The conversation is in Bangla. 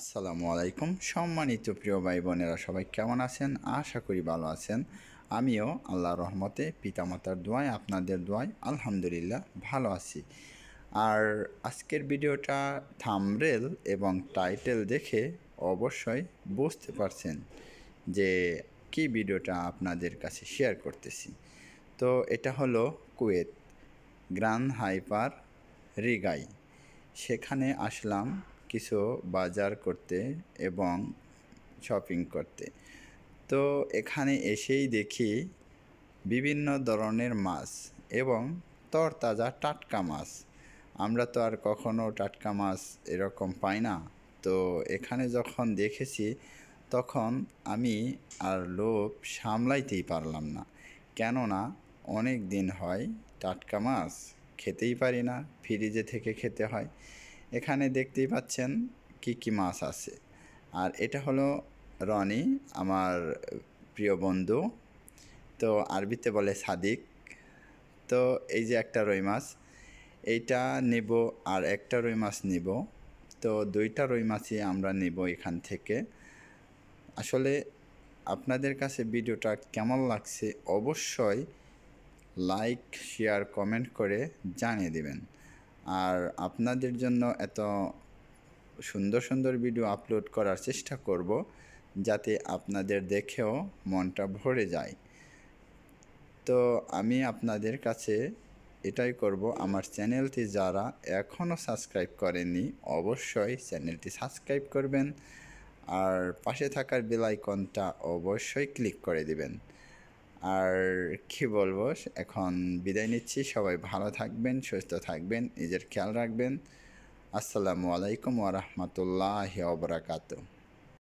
আসসালামু আলাইকুম সম্মানিত প্রিয় ভাই বোনেরা সবাই কেমন আছেন আশা করি ভালো আছেন আমিও আল্লাহ রহমতে পিতামাতার দোয়ায় আপনাদের দোয়ায় আলহামদুলিল্লাহ ভালো আছি আর আজকের ভিডিওটা থামরেল এবং টাইটেল দেখে অবশ্যই বুঝতে পারছেন যে কি ভিডিওটা আপনাদের কাছে শেয়ার করতেছি তো এটা হলো কুয়েত গ্রান হাইপার রিগাই সেখানে আসলাম কিছু বাজার করতে এবং শপিং করতে তো এখানে এসেই দেখি বিভিন্ন ধরনের মাছ এবং তরতাজা টাটকা মাছ আমরা তো আর কখনো টাটকা মাছ এরকম পাই না তো এখানে যখন দেখেছি তখন আমি আর লোভ সামলাইতেই পারলাম না কেননা অনেক দিন হয় টাটকা মাছ খেতেই পারি না ফ্রিজে থেকে খেতে হয় এখানে দেখতেই পাচ্ছেন কি কি মাছ আছে আর এটা হলো রনি আমার প্রিয় বন্ধু তো আরবিতে বলে সাদিক তো এই যে একটা রুই মাছ এইটা নেব আর একটা রুই মাছ নিব তো দুইটা রুই মাছই আমরা নেব এখান থেকে আসলে আপনাদের কাছে ভিডিওটা কেমন লাগছে অবশ্যই লাইক শেয়ার কমেন্ট করে জানিয়ে দেবেন আর আপনাদের জন্য এত সুন্দর সুন্দর ভিডিও আপলোড করার চেষ্টা করব যাতে আপনাদের দেখেও মনটা ভরে যায় তো আমি আপনাদের কাছে এটাই করব আমার চ্যানেলটি যারা এখনও সাবস্ক্রাইব করেনি অবশ্যই চ্যানেলটি সাবস্ক্রাইব করবেন আর পাশে থাকার বেল আইকনটা অবশ্যই ক্লিক করে দিবেন আর কি বলবো এখন বিদায় নিচ্ছি সবাই ভালো থাকবেন সুস্থ থাকবেন নিজের খেয়াল রাখবেন আসসালামু আলাইকুম ওরহমতুল্লাহ ওবরাকাতু